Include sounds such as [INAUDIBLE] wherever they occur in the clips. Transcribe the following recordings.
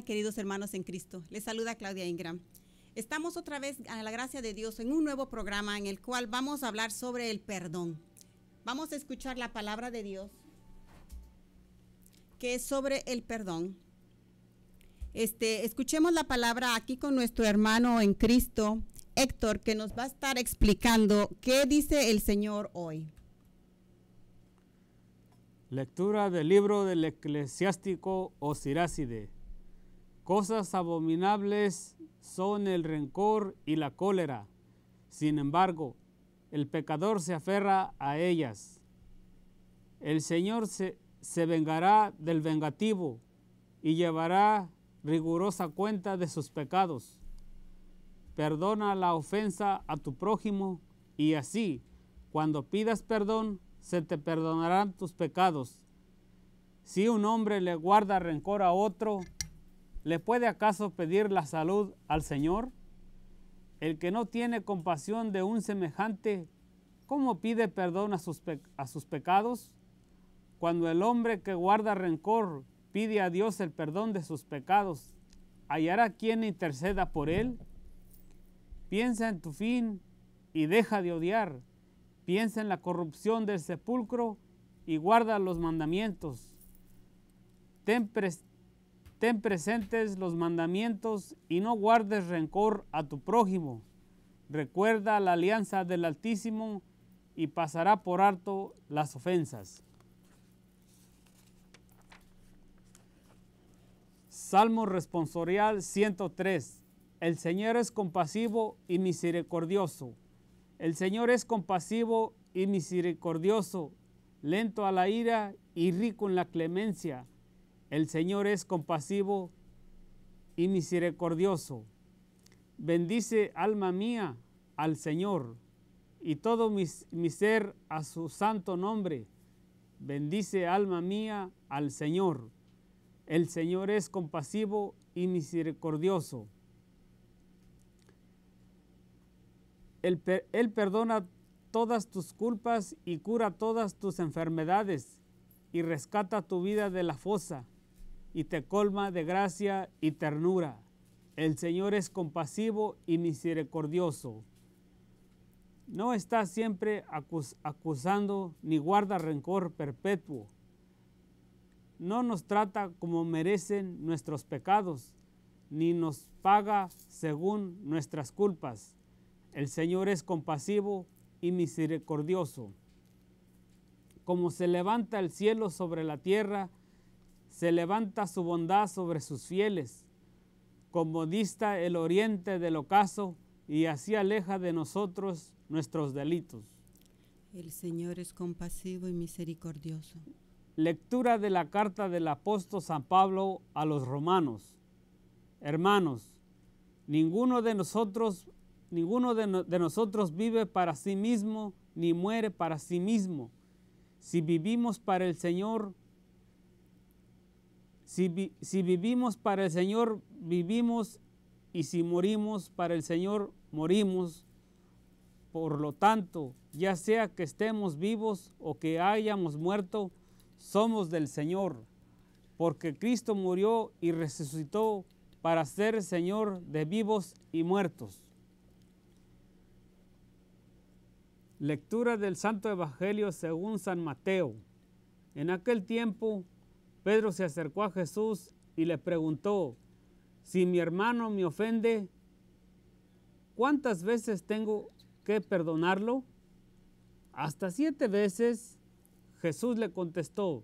queridos hermanos en Cristo, les saluda Claudia Ingram. Estamos otra vez a la gracia de Dios en un nuevo programa en el cual vamos a hablar sobre el perdón. Vamos a escuchar la palabra de Dios que es sobre el perdón. Este, escuchemos la palabra aquí con nuestro hermano en Cristo, Héctor, que nos va a estar explicando qué dice el Señor hoy. Lectura del libro del eclesiástico Osiracide. Cosas abominables son el rencor y la cólera. Sin embargo, el pecador se aferra a ellas. El Señor se, se vengará del vengativo y llevará rigurosa cuenta de sus pecados. Perdona la ofensa a tu prójimo y así, cuando pidas perdón, se te perdonarán tus pecados. Si un hombre le guarda rencor a otro, ¿Le puede acaso pedir la salud al Señor? El que no tiene compasión de un semejante, ¿cómo pide perdón a sus, a sus pecados? Cuando el hombre que guarda rencor pide a Dios el perdón de sus pecados, ¿hallará quien interceda por él? Piensa en tu fin y deja de odiar. Piensa en la corrupción del sepulcro y guarda los mandamientos. Ten, ten presentes los mandamientos y no guardes rencor a tu prójimo. Recuerda la alianza del Altísimo y pasará por harto las ofensas. Salmo responsorial 103. El Señor es compasivo y misericordioso. El Señor es compasivo y misericordioso, lento a la ira y rico en la clemencia el Señor es compasivo y misericordioso. Bendice alma mía al Señor y todo mi, ser a su santo nombre. Bendice alma mía al Señor. El Señor es compasivo y misericordioso. él perdona todas tus culpas y cura todas tus enfermedades y rescata tu vida de la fosa y te colma de gracia y ternura. El Señor es compasivo y misericordioso. No está siempre acusando ni guarda rencor perpetuo. No nos trata como merecen nuestros pecados, ni nos paga según nuestras culpas. El Señor es compasivo y misericordioso. Como se levanta el cielo sobre la tierra, se levanta su bondad sobre sus fieles, como dista el oriente del ocaso, y así aleja de nosotros nuestros delitos. El Señor es compasivo y misericordioso. Lectura de la carta del apóstol San Pablo a los romanos. Hermanos, ninguno de nosotros, ninguno de, de nosotros vive para sí mismo ni muere para sí mismo. Si vivimos para el Señor, si, vivimos para el Señor, vivimos y si morimos para el Señor, morimos. Por lo tanto, ya sea que estemos vivos o que hayamos muerto, somos del Señor, porque Cristo murió y resucitó para ser Señor de vivos y muertos. Lectura del Santo Evangelio según San Mateo. En aquel tiempo Pedro se acercó a Jesús y le preguntó, si mi hermano me ofende, ¿cuántas veces tengo que perdonarlo? Hasta siete veces, Jesús le contestó,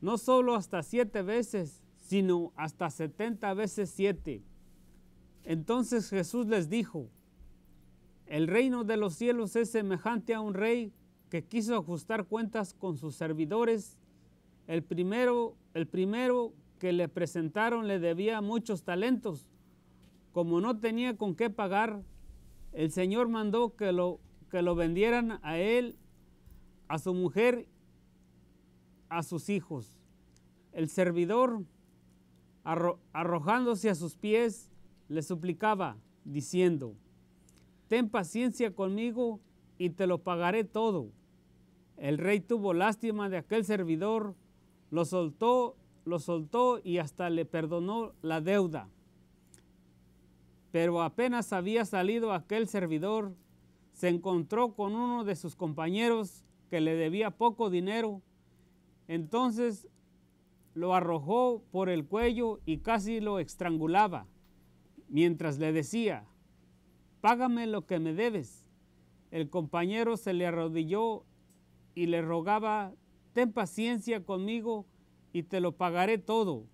no solo hasta siete veces, sino hasta setenta veces siete. Entonces Jesús les dijo, el reino de los cielos es semejante a un rey que quiso ajustar cuentas con sus servidores el primero, el primero que le presentaron le debía muchos talentos. Como no tenía con qué pagar, el Señor mandó que lo, que lo vendieran a él, a su mujer, a sus hijos. El servidor, arrojándose a sus pies, le suplicaba, diciendo, ten paciencia conmigo y te lo pagaré todo. El rey tuvo lástima de aquel servidor lo soltó, lo soltó y hasta le perdonó la deuda. Pero apenas había salido aquel servidor, se encontró con uno de sus compañeros que le debía poco dinero. Entonces lo arrojó por el cuello y casi lo estrangulaba, mientras le decía, Págame lo que me debes. El compañero se le arrodilló y le rogaba ten paciencia conmigo y te lo pagaré todo.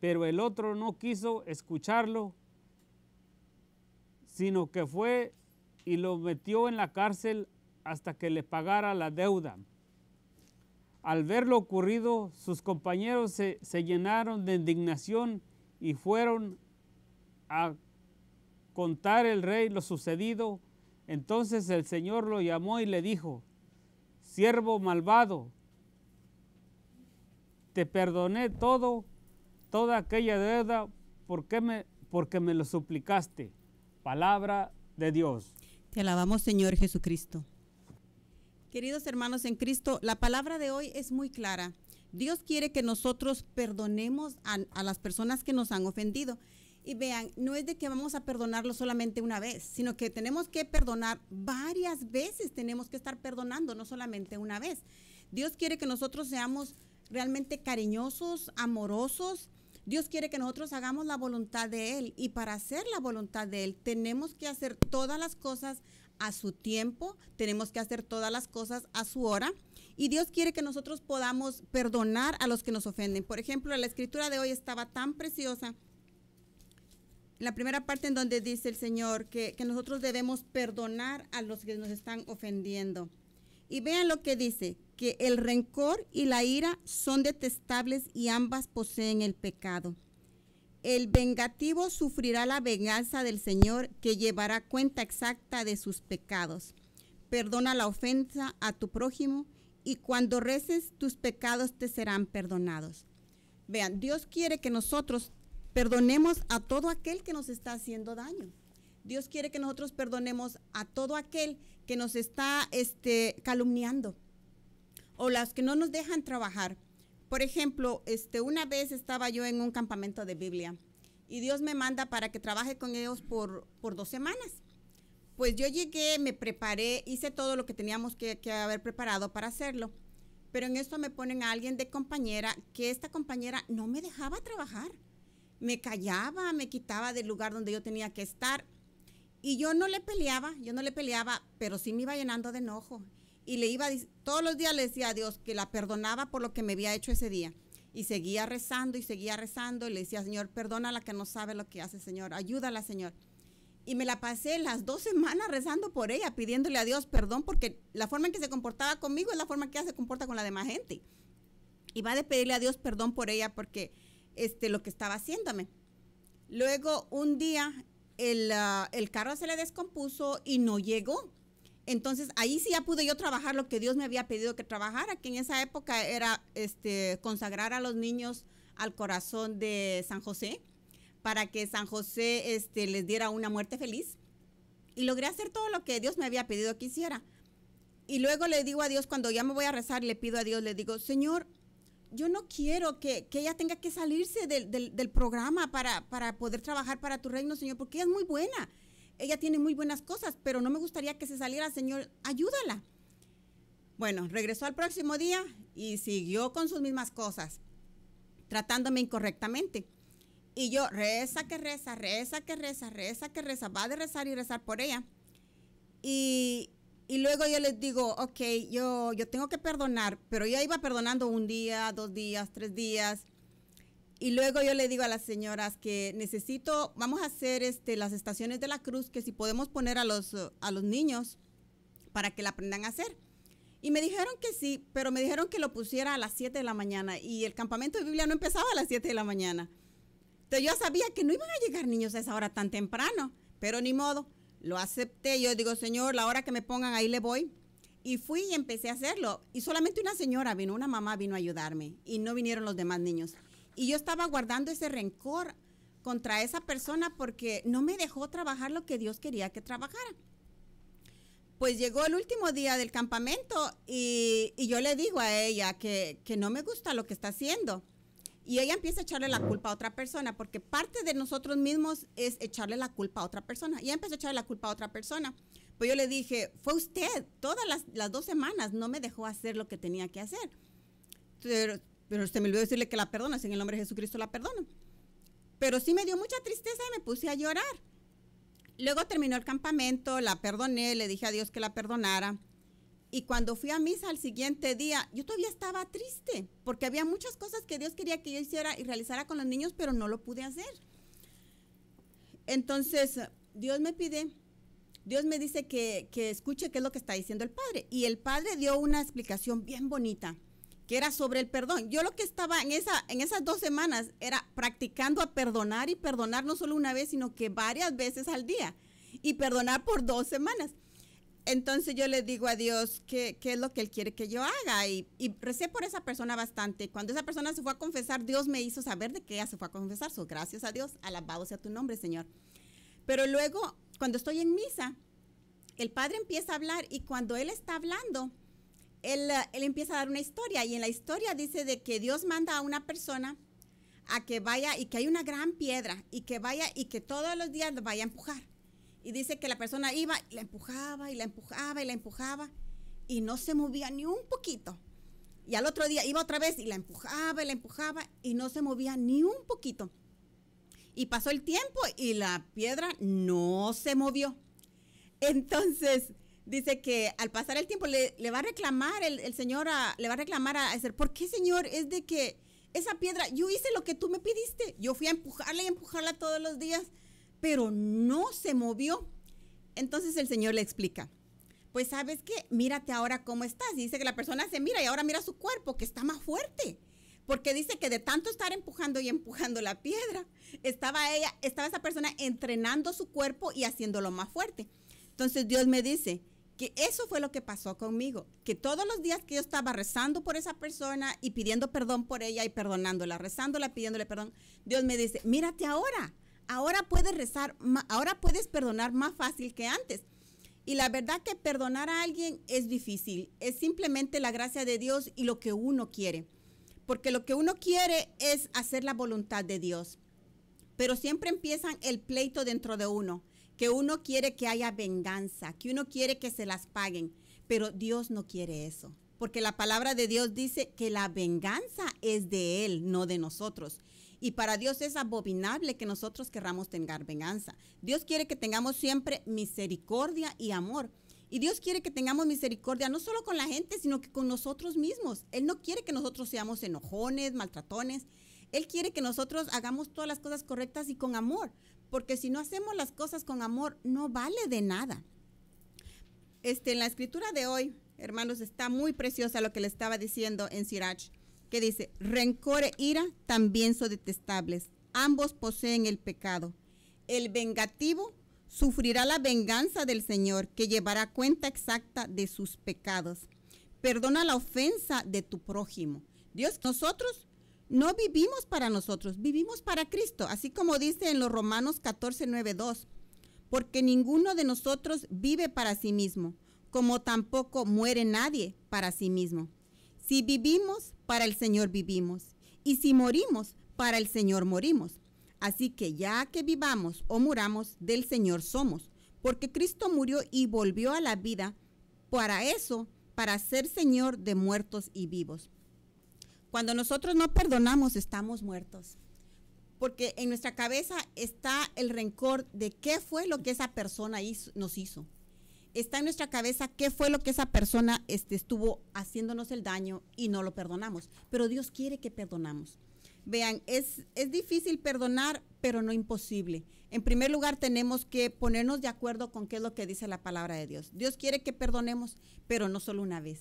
Pero el otro no quiso escucharlo, sino que fue y lo metió en la cárcel hasta que le pagara la deuda. Al ver lo ocurrido, sus compañeros se, se llenaron de indignación y fueron a contar al rey lo sucedido. Entonces el Señor lo llamó y le dijo, siervo malvado, te perdoné todo, toda aquella deuda, porque me, porque me lo suplicaste. Palabra de Dios. Te alabamos, Señor Jesucristo. Queridos hermanos en Cristo, la palabra de hoy es muy clara. Dios quiere que nosotros perdonemos a las personas que nos han ofendido. Y vean, no es de que vamos a perdonarlo solamente una vez, sino que tenemos que perdonar varias veces, tenemos que estar perdonando, no solamente una vez. Dios quiere que nosotros seamos realmente cariñosos, amorosos. Dios quiere que nosotros hagamos la voluntad de Él y para hacer la voluntad de Él tenemos que hacer todas las cosas a su tiempo, tenemos que hacer todas las cosas a su hora. Y Dios quiere que nosotros podamos perdonar a los que nos ofenden. Por ejemplo, la escritura de hoy estaba tan preciosa la primera parte en donde dice el Señor que, que, nosotros debemos perdonar a los que nos están ofendiendo. Y vean lo que dice, que el rencor y la ira son detestables y ambas poseen el pecado. El vengativo sufrirá la venganza del Señor que llevará cuenta exacta de sus pecados. Perdona la ofensa a tu prójimo y cuando reces tus pecados te serán perdonados. Vean, Dios quiere que nosotros Perdonemos a todo aquel que nos está haciendo daño. Dios quiere que nosotros perdonemos a todo aquel que nos está este, calumniando o las que no nos dejan trabajar. Por ejemplo, este, una vez estaba yo en un campamento de Biblia y Dios me manda para que trabaje con ellos por, por dos semanas. Pues yo llegué, me preparé, hice todo lo que teníamos que, que haber preparado para hacerlo. Pero en esto me ponen a alguien de compañera que esta compañera no me dejaba trabajar me callaba, me quitaba del lugar donde yo tenía que estar. Y yo no le peleaba, yo no le peleaba, pero sí me iba llenando de enojo. Y le iba, todos los días le decía a Dios que la perdonaba por lo que me había hecho ese día. Y seguía rezando y seguía rezando y le decía, Señor, perdona a la que no sabe lo que hace, Señor, ayúdala, Señor. Y me la pasé las dos semanas rezando por ella, pidiéndole a Dios perdón, porque la forma en que se comportaba conmigo es la forma que ella se comporta con la demás gente. Y va a pedirle a Dios perdón por ella, porque este, lo que estaba haciéndome. Luego un día ah, el, carro se le descompuso y no llegó. Entonces ahí sí ya pude yo trabajar lo que Dios me había pedido que trabajara, que en esa época era este, consagrar a los niños al corazón de San José para que San José este, les diera una muerte feliz. Y logré hacer todo lo que Dios me había pedido que hiciera. Y luego le digo a Dios, cuando ya me voy a rezar, le pido a Dios, le digo, Señor, yo no quiero que, ella tenga que salirse del, programa para, para, poder trabajar para tu reino, Señor, porque ella es muy buena. Ella tiene muy buenas cosas, pero no me gustaría que se saliera, Señor, ayúdala. Bueno, regresó al próximo día y siguió con sus mismas cosas, tratándome incorrectamente. Y yo reza que reza, reza que reza, reza que reza, va de rezar y rezar por ella. Y, y luego yo les digo, ok, yo, yo tengo que perdonar, pero ya iba perdonando un día, dos días, tres días. Y luego yo le digo a las señoras que necesito, vamos a hacer este, las estaciones de la cruz, que si podemos poner a los, a los niños para que la aprendan a hacer. Y me dijeron que sí, pero me dijeron que lo pusiera a las 7 de la mañana y el campamento de Biblia no empezaba a las 7 de la mañana. Entonces yo sabía que no iban a llegar niños a esa hora tan temprano, pero ni modo. Lo acepté, yo digo, Señor, la hora que me pongan ahí le voy. Y fui y empecé a hacerlo. Y solamente una señora vino, una mamá vino a ayudarme. Y no vinieron los demás niños. Y yo estaba guardando ese rencor contra esa persona porque no me dejó trabajar lo que Dios quería que trabajara. Pues llegó el último día del campamento y, yo le digo a ella que, que no me gusta lo que está haciendo. Y ella empieza a echarle la culpa a otra persona, porque parte de nosotros mismos es echarle la culpa a otra persona. Y ella empezó a echarle la culpa a otra persona. Pues yo le dije, fue usted, todas las, dos semanas no me dejó hacer lo que tenía que hacer. Pero, usted me olvidó decirle que la perdona en el nombre de Jesucristo la perdona. Pero sí me dio mucha tristeza y me puse a llorar. Luego terminó el campamento, la perdoné, le dije a Dios que la perdonara. Y cuando fui a misa al siguiente día, yo todavía estaba triste, porque había muchas cosas que Dios quería que yo hiciera y realizara con los niños, pero no lo pude hacer. Entonces, Dios me pide, Dios me dice que, escuche qué es lo que está diciendo el Padre. Y el Padre dio una explicación bien bonita, que era sobre el perdón. Yo lo que estaba en, esa, en esas dos semanas era practicando a perdonar y perdonar no solo una vez, sino que varias veces al día. Y perdonar por dos semanas entonces yo le digo a Dios qué, es lo que Él quiere que yo haga. Y, recé por esa persona bastante. Cuando esa persona se fue a confesar, Dios me hizo saber de que ella se fue a confesar. So, gracias a Dios, alabado sea tu nombre, Señor. Pero luego, cuando estoy en misa, el padre empieza a hablar y cuando Él está hablando, él, eh, él empieza a dar una historia. Y en la historia dice de que Dios manda a una persona a que vaya y que hay una gran piedra y que vaya y que todos los días la vaya a empujar. Y dice que la persona iba, y la empujaba y la empujaba y la empujaba y no se movía ni un poquito. Y al otro día iba otra vez y la empujaba y la empujaba y no se movía ni un poquito. Y pasó el tiempo y la piedra no se movió. Entonces, dice que al pasar el tiempo le, va a reclamar el, señor, le va a reclamar a decir, ¿por qué señor? Es de que esa piedra, yo hice lo que tú me pidiste. Yo fui a empujarla y empujarla todos los días pero no se movió. Entonces el Señor le explica, pues sabes qué, mírate ahora cómo estás. Y dice que la persona se mira y ahora mira su cuerpo, que está más fuerte. Porque dice que de tanto estar empujando y empujando la piedra, estaba ella, estaba esa persona entrenando su cuerpo y haciéndolo más fuerte. Entonces Dios me dice que eso fue lo que pasó conmigo, que todos los días que yo estaba rezando por esa persona y pidiendo perdón por ella y perdonándola, rezándola, pidiéndole perdón, Dios me dice, mírate ahora, ahora puedes rezar, ahora puedes perdonar más fácil que antes. Y la verdad que perdonar a alguien es difícil, es simplemente la gracia de Dios y lo que uno quiere. Porque lo que uno quiere es hacer la voluntad de Dios. Pero siempre empiezan el pleito dentro de uno, que uno quiere que haya venganza, que uno quiere que se las paguen, pero Dios no quiere eso. Porque la palabra de Dios dice que la venganza es de Él, no de nosotros. Y para Dios es abominable que nosotros querramos tener venganza. Dios quiere que tengamos siempre misericordia y amor. Y Dios quiere que tengamos misericordia no solo con la gente, sino que con nosotros mismos. Él no quiere que nosotros seamos enojones, maltratones. Él quiere que nosotros hagamos todas las cosas correctas y con amor, porque si no hacemos las cosas con amor, no vale de nada. Este, en la escritura de hoy, hermanos, está muy preciosa lo que le estaba diciendo en Sirach que dice, rencor e ira también son detestables. Ambos poseen el pecado. El vengativo sufrirá la venganza del Señor, que llevará cuenta exacta de sus pecados. Perdona la ofensa de tu prójimo. Dios, nosotros no vivimos para nosotros, vivimos para Cristo, así como dice en los Romanos 14, 9, 2, porque ninguno de nosotros vive para sí mismo, como tampoco muere nadie para sí mismo. Si vivimos, para el Señor vivimos. Y si morimos, para el Señor morimos. Así que ya que vivamos o muramos, del Señor somos. Porque Cristo murió y volvió a la vida para eso, para ser Señor de muertos y vivos. Cuando nosotros no perdonamos, estamos muertos. Porque en nuestra cabeza está el rencor de qué fue lo que esa persona nos hizo está en nuestra cabeza qué fue lo que esa persona este, estuvo haciéndonos el daño y no lo perdonamos. Pero Dios quiere que perdonamos. Vean, es, es difícil perdonar, pero no imposible. En primer lugar, tenemos que ponernos de acuerdo con qué es lo que dice la palabra de Dios. Dios quiere que perdonemos, pero no solo una vez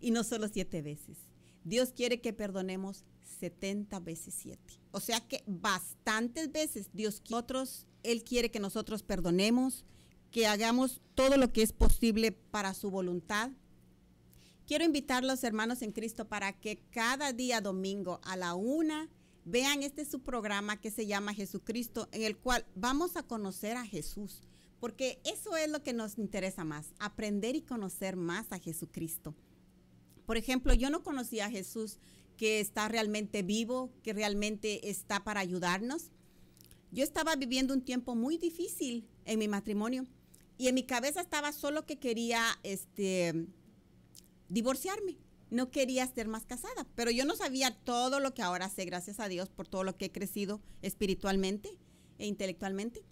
y no solo siete veces. Dios quiere que perdonemos 70 veces siete. O sea que bastantes veces Dios nosotros, Él quiere que nosotros perdonemos, que hagamos todo lo que es posible para su voluntad. Quiero invitar a los hermanos en Cristo para que cada día domingo a la una vean este su programa que se llama Jesucristo, en el cual vamos a conocer a Jesús, porque eso es lo que nos interesa más, aprender y conocer más a Jesucristo. Por ejemplo, yo no conocía a Jesús que está realmente vivo, que realmente está para ayudarnos. Yo estaba viviendo un tiempo muy difícil en mi matrimonio y en mi cabeza estaba solo que quería este, divorciarme. No quería estar más casada, pero yo no sabía todo lo que ahora sé, gracias a Dios, por todo lo que he crecido espiritualmente e intelectualmente.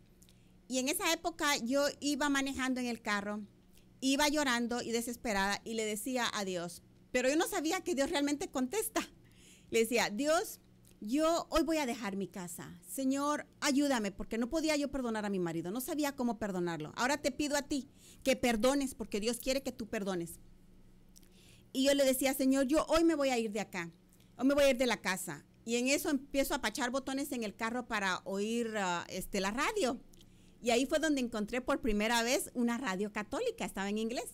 Y en esa época yo iba manejando en el carro, iba llorando y desesperada y le decía a Dios, pero yo no sabía que Dios realmente contesta. Le decía, Dios, yo hoy voy a dejar mi casa. Señor, ayúdame, porque no podía yo perdonar a mi marido, no sabía cómo perdonarlo. Ahora te pido a ti que perdones, porque Dios quiere que tú perdones. Y yo le decía, Señor, yo hoy me voy a ir de acá, hoy me voy a ir de la casa. Y en eso empiezo a pachar botones en el carro para oír ah, este, la radio. Y ahí fue donde encontré por primera vez una radio católica, estaba en inglés.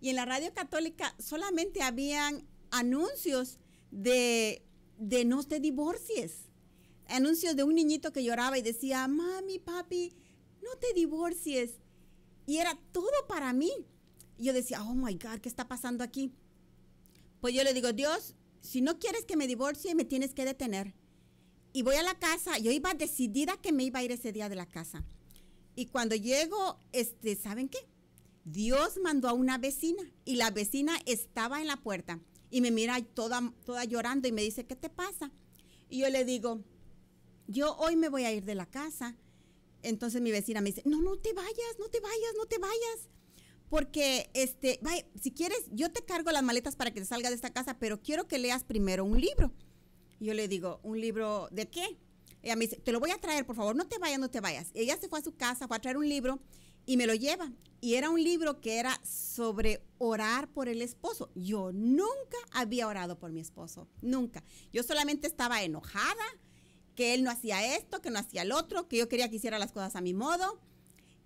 Y en la radio católica solamente habían anuncios de de no te divorcies. Anuncio de un niñito que lloraba y decía, mami, papi, no te divorcies. Y era todo para mí. yo decía, oh my God, ¿qué está pasando aquí? Pues yo le digo, Dios, si no quieres que me divorcie, me tienes que detener. Y voy a la casa, yo iba decidida que me iba a ir ese día de la casa. Y cuando llego, este, ¿saben qué? Dios mandó a una vecina y la vecina estaba en la puerta y me mira toda, toda llorando y me dice, ¿qué te pasa? Y yo le digo, yo hoy me voy a ir de la casa. Entonces mi vecina me dice, no, no te vayas, no te vayas, no te vayas. Porque, este, si quieres, yo te cargo las maletas para que te salgas de esta casa, pero quiero que leas primero un libro. Y yo le digo, ¿un libro de qué? Ella me dice, te lo voy a traer, por favor, no te vayas, no te vayas. ella se fue a su casa, fue a traer un libro y me lo lleva. Y era un libro que era sobre orar por el esposo. Yo nunca había orado por mi esposo, nunca. Yo solamente estaba enojada, que él no hacía esto, que no hacía el otro, que yo quería que hiciera las cosas a mi modo.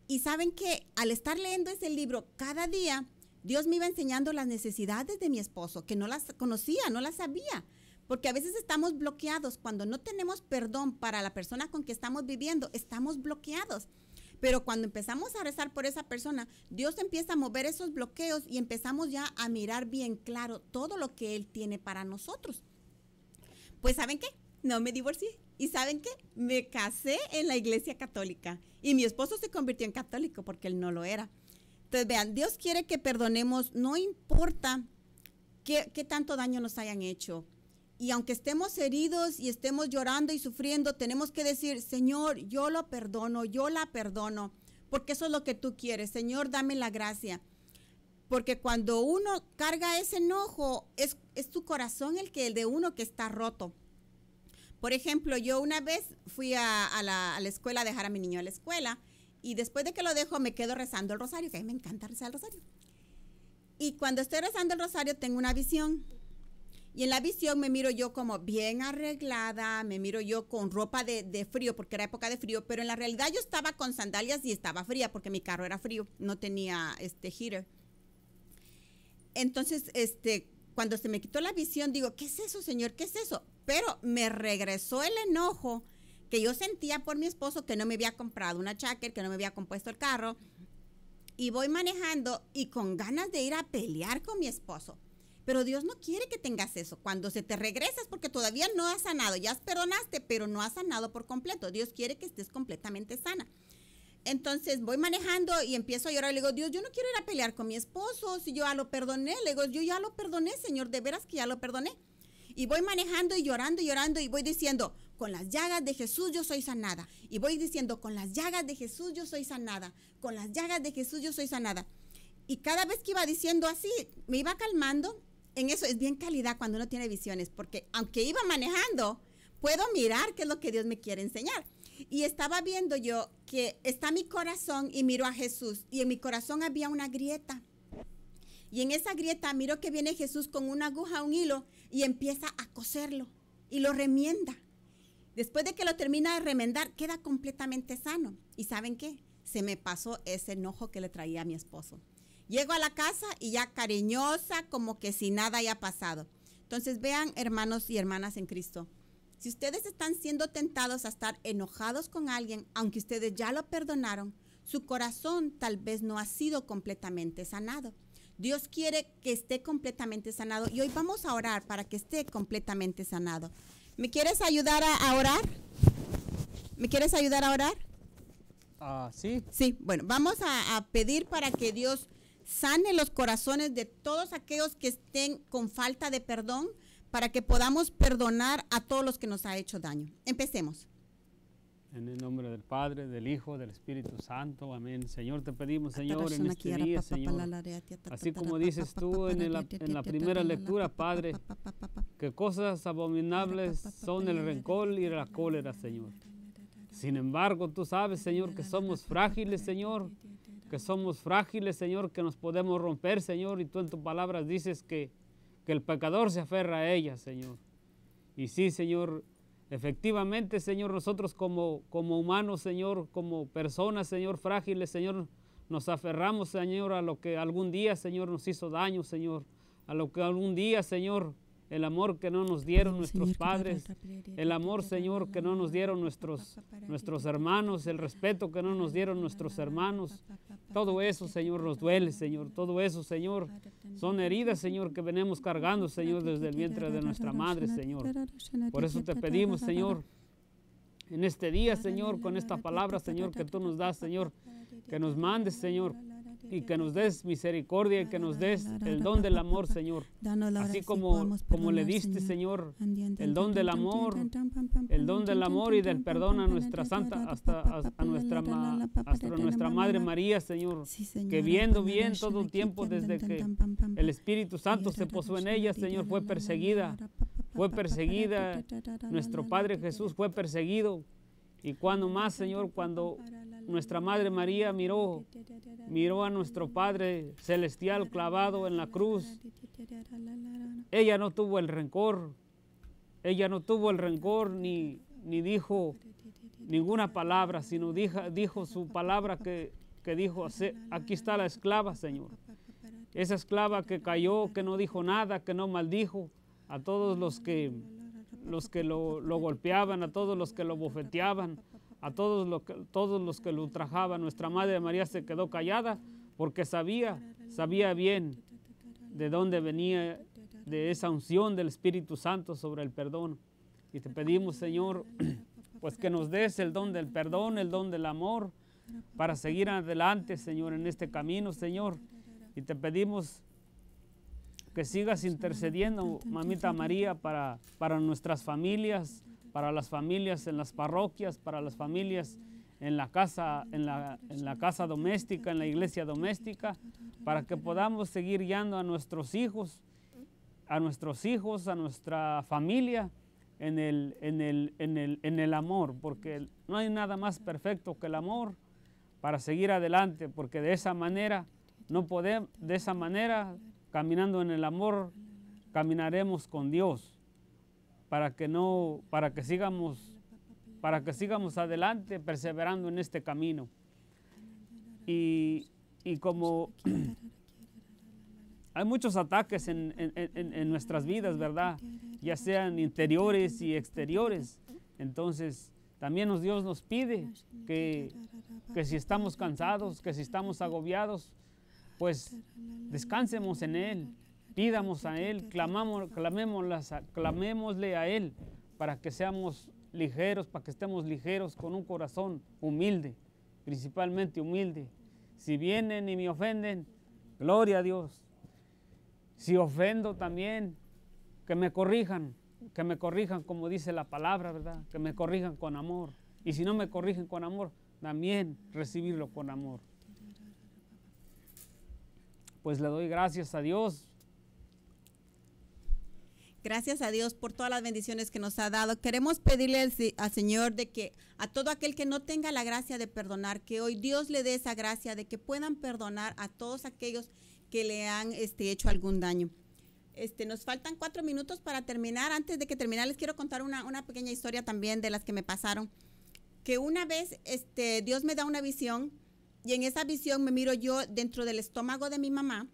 Y saben que al estar leyendo ese libro cada día, Dios me iba enseñando las necesidades de mi esposo, que no las conocía, no las sabía. Porque a veces estamos bloqueados. Cuando no tenemos perdón para la persona con que estamos viviendo, estamos bloqueados. Pero cuando empezamos a rezar por esa persona, Dios empieza a mover esos bloqueos y empezamos ya a mirar bien claro todo lo que Él tiene para nosotros. Pues ¿saben qué? No me divorcié. ¿Y saben qué? Me casé en la iglesia católica y mi esposo se convirtió en católico porque él no lo era. Entonces, vean, Dios quiere que perdonemos, no importa qué, tanto daño nos hayan hecho, y aunque estemos heridos y estemos llorando y sufriendo, tenemos que decir, Señor, yo lo perdono, yo la perdono, porque eso es lo que tú quieres. Señor, dame la gracia. Porque cuando uno carga ese enojo, es, es tu corazón el que el de uno que está roto. Por ejemplo, yo una vez fui a, la, a la, escuela a dejar a mi niño a la escuela y después de que lo dejo me quedo rezando el rosario, que a mí me encanta rezar el rosario. Y cuando estoy rezando el rosario tengo una visión y en la visión me miro yo como bien arreglada, me miro yo con ropa de, frío, porque era época de frío, pero en la realidad yo estaba con sandalias y estaba fría, porque mi carro era frío, no tenía este heater. Entonces, este, cuando se me quitó la visión, digo, ¿qué es eso, señor? ¿Qué es eso? Pero me regresó el enojo que yo sentía por mi esposo que no me había comprado una chaqueta, que no me había compuesto el carro. Y voy manejando y con ganas de ir a pelear con mi esposo pero Dios no quiere que tengas eso. Cuando se te regresas porque todavía no has sanado, ya has perdonaste, pero no has sanado por completo. Dios quiere que estés completamente sana. Entonces voy manejando y empiezo a llorar. Le digo, Dios, yo no quiero ir a pelear con mi esposo. Si yo ya lo perdoné, le digo, yo ya lo perdoné, Señor, de veras que ya lo perdoné. Y voy manejando y llorando y llorando y voy diciendo, con las llagas de Jesús yo soy sanada. Y voy diciendo, con las llagas de Jesús yo soy sanada. Con las llagas de Jesús yo soy sanada. Y cada vez que iba diciendo así, me iba calmando en eso es bien calidad cuando uno tiene visiones, porque aunque iba manejando, puedo mirar qué es lo que Dios me quiere enseñar. Y estaba viendo yo que está mi corazón y miro a Jesús y en mi corazón había una grieta. Y en esa grieta miro que viene Jesús con una aguja, un hilo y empieza a coserlo y lo remienda. Después de que lo termina de remendar, queda completamente sano. ¿Y saben qué? Se me pasó ese enojo que le traía a mi esposo. Llego a la casa y ya cariñosa, como que si nada haya pasado. Entonces vean, hermanos y hermanas en Cristo, si ustedes están siendo tentados a estar enojados con alguien, aunque ustedes ya lo perdonaron, su corazón tal vez no ha sido completamente sanado. Dios quiere que esté completamente sanado y hoy vamos a orar para que esté completamente sanado. ¿Me quieres ayudar a, orar? ¿Me quieres ayudar a orar? Ah, sí. Sí, bueno, vamos a pedir para que Dios sane los corazones de todos aquellos que estén con falta de perdón para que podamos perdonar a todos los que nos ha hecho daño. Empecemos. En el nombre del Padre, del Hijo, del Espíritu Santo. Amén. Señor, te pedimos, Señor, en este día, Señor, así como dices tú en, en la primera lectura, Padre, que cosas abominables son el rencor y la cólera, Señor. Sin embargo, tú sabes, Señor, que somos frágiles, Señor, que somos frágiles, Señor, que nos podemos romper, Señor, y tú en tus palabras dices que, el pecador se aferra a ella, Señor. Y sí, Señor, efectivamente, Señor, nosotros como, como humanos, Señor, como personas, Señor, frágiles, Señor, nos aferramos, Señor, a lo que algún día, Señor, nos hizo daño, Señor, a lo que algún día, Señor, el amor que no nos dieron nuestros padres, el amor, Señor, que no nos dieron nuestros, nuestros hermanos, el respeto que no nos dieron nuestros hermanos. Todo eso, Señor, nos duele, Señor. Todo eso, Señor, son heridas, Señor, que venimos cargando, Señor, desde el vientre de nuestra madre, Señor. Por eso te pedimos, Señor, en este día, Señor, con esta palabra, Señor, que tú nos das, Señor, que nos mandes, Señor, y que nos des misericordia y que nos des el don del amor, Señor. Así como, como le diste, Señor, el don del amor, el don del amor y del perdón a nuestra santa, hasta a, nuestra, nuestra Madre María, Señor, que viendo bien todo un tiempo desde que el Espíritu Santo se posó en ella, Señor, fue perseguida, fue perseguida, nuestro Padre Jesús fue perseguido. Y cuando más, Señor, cuando nuestra Madre María miró, miró a nuestro Padre Celestial clavado en la cruz. Ella no tuvo el rencor, ella no tuvo el rencor ni, ni dijo ninguna palabra, sino dijo, su palabra que, dijo, aquí está la esclava, Señor. Esa esclava que cayó, que no dijo nada, que no maldijo a todos los que, los que lo, lo golpeaban, a todos los que lo bofeteaban, a todos, que, todos los que lo ultrajaban. Nuestra Madre María se quedó callada porque sabía, sabía bien de dónde venía de esa unción del Espíritu Santo sobre el perdón. Y te pedimos, Señor, [CLEARS THROAT] pues que nos des el don del perdón, el don del amor, para seguir adelante, Señor, en este camino, Señor. Y te pedimos que sigas intercediendo, mamita María, para, para nuestras familias, para las familias en las parroquias, para las familias en la casa, en la, casa doméstica, en la iglesia doméstica, para que podamos seguir guiando a nuestros hijos, a nuestros hijos, a nuestra familia en el, en el, en el amor, porque no hay nada más perfecto que el amor para seguir adelante, porque de esa manera no podemos, de esa manera, caminando en el amor, caminaremos con Dios para que no, para que sigamos, para que sigamos adelante perseverando en este camino. Y, como [CLEARS THROAT] hay muchos ataques en, nuestras vidas, ¿verdad? Ya sean interiores y exteriores. Entonces, también Dios nos pide que, que si estamos cansados, que si estamos agobiados, pues descansemos en Él, Pidamos a Él, clamamos, clamémosle a Él para que seamos ligeros, para que estemos ligeros con un corazón humilde, principalmente humilde. Si vienen y me ofenden, gloria a Dios. Si ofendo también, que me corrijan, que me corrijan como dice la palabra, ¿verdad? Que me corrijan con amor. Y si no me corrigen con amor, también recibirlo con amor. Pues le doy gracias a Dios Gracias a Dios por todas las bendiciones que nos ha dado. Queremos pedirle al, Señor de que a todo aquel que no tenga la gracia de perdonar, que hoy Dios le dé esa gracia de que puedan perdonar a todos aquellos que le han este, hecho algún daño. Este, nos faltan cuatro minutos para terminar. Antes de que terminar, les quiero contar una, una pequeña historia también de las que me pasaron. Que una vez este, Dios me da una visión y en esa visión me miro yo dentro del estómago de mi mamá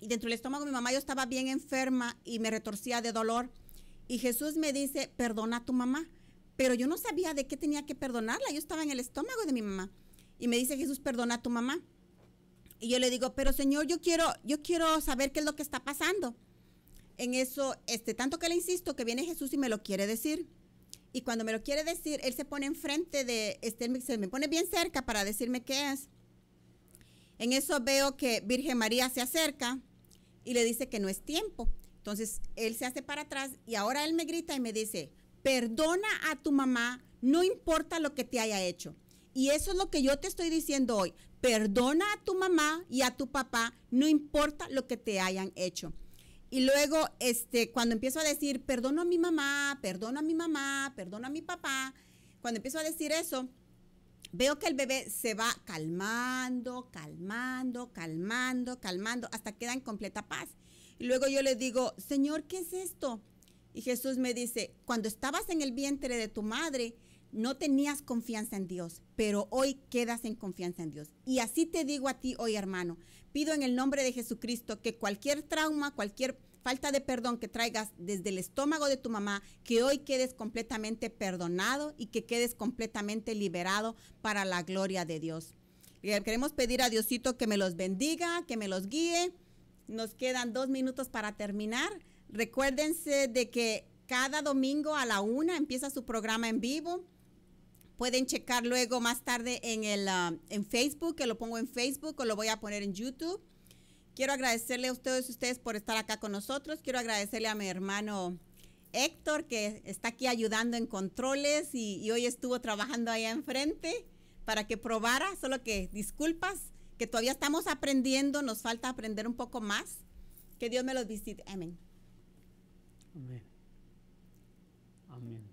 y dentro del estómago de mi mamá yo estaba bien enferma y me retorcía de dolor. Y Jesús me dice, perdona a tu mamá. Pero yo no sabía de qué tenía que perdonarla. Yo estaba en el estómago de mi mamá. Y me dice Jesús, perdona a tu mamá. Y yo le digo, pero Señor, yo quiero, yo quiero saber qué es lo que está pasando. En eso, este, tanto que le insisto que viene Jesús y me lo quiere decir. Y cuando me lo quiere decir, él se pone enfrente de, este, se me pone bien cerca para decirme qué es. En eso veo que Virgen María se acerca y le dice que no es tiempo. Entonces él se hace para atrás y ahora él me grita y me dice, perdona a tu mamá, no importa lo que te haya hecho. Y eso es lo que yo te estoy diciendo hoy. Perdona a tu mamá y a tu papá, no importa lo que te hayan hecho. Y luego, este, cuando empiezo a decir, perdona a mi mamá, perdona a mi mamá, perdona a mi papá, cuando empiezo a decir eso, Veo que el bebé se va calmando, calmando, calmando, calmando, hasta queda en completa paz. Y luego yo le digo, Señor, ¿qué es esto? Y Jesús me dice, cuando estabas en el vientre de tu madre, no tenías confianza en Dios, pero hoy quedas en confianza en Dios. Y así te digo a ti hoy, hermano, pido en el nombre de Jesucristo que cualquier trauma, cualquier falta de perdón que traigas desde el estómago de tu mamá, que hoy quedes completamente perdonado y que quedes completamente liberado para la gloria de Dios. Eh, queremos pedir a Diosito que me los bendiga, que me los guíe. Nos quedan dos minutos para terminar. Recuérdense de que cada domingo a la una empieza su programa en vivo. Pueden checar luego más tarde en, ah, en Facebook, que lo pongo en Facebook o lo voy a poner en YouTube. Quiero agradecerle a ustedes, ustedes por estar acá con nosotros. Quiero agradecerle a mi hermano Héctor, que está aquí ayudando en controles y hoy estuvo trabajando allá enfrente para que probara, solo que disculpas, que todavía estamos aprendiendo, nos falta aprender un poco más. Que Dios me los visite. Amén. Amén. Amén.